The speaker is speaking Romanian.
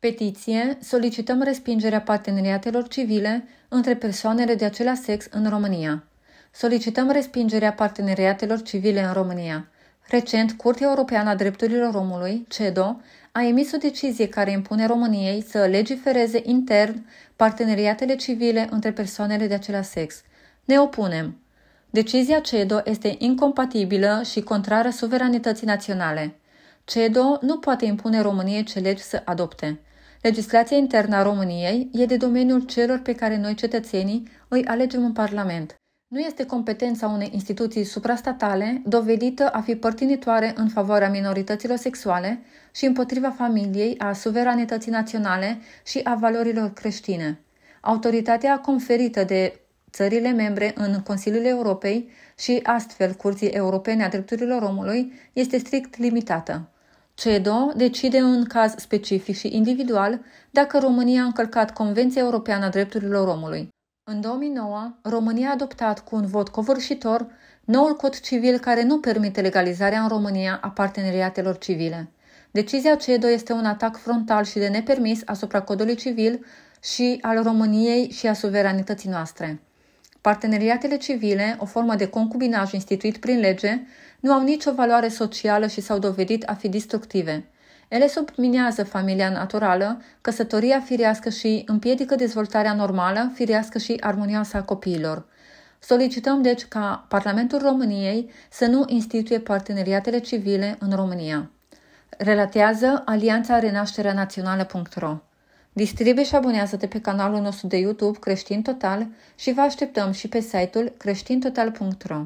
Petiție solicităm respingerea parteneriatelor civile între persoanele de același sex în România. Solicităm respingerea parteneriatelor civile în România. Recent, Curtea Europeană a Drepturilor Omului, CEDO, a emis o decizie care impune României să legifereze intern parteneriatele civile între persoanele de același sex. Ne opunem. Decizia CEDO este incompatibilă și contrară suveranității naționale. CEDO nu poate impune României ce legi să adopte. Legislația internă a României e de domeniul celor pe care noi cetățenii îi alegem în Parlament. Nu este competența unei instituții suprastatale dovedită a fi părtinitoare în favoarea minorităților sexuale și împotriva familiei, a suveranității naționale și a valorilor creștine. Autoritatea conferită de țările membre în Consiliul Europei și astfel Curții Europene a Drepturilor Omului este strict limitată. CEDO decide în caz specific și individual dacă România a încălcat Convenția Europeană a Drepturilor Omului. În 2009, România a adoptat cu un vot covârșitor noul cod civil care nu permite legalizarea în România a parteneriatelor civile. Decizia CEDO este un atac frontal și de nepermis asupra codului civil și al României și a suveranității noastre. Parteneriatele civile, o formă de concubinaj instituit prin lege, nu au nicio valoare socială și s-au dovedit a fi destructive. Ele subminează familia naturală, căsătoria firească și împiedică dezvoltarea normală, firească și armonioasă a copiilor. Solicităm deci ca Parlamentul României să nu instituie parteneriatele civile în România. Relatează alianța renașterea națională.ro Distribuie și abonează-te pe canalul nostru de YouTube Creștin Total și vă așteptăm și pe site-ul creștintotal.ro.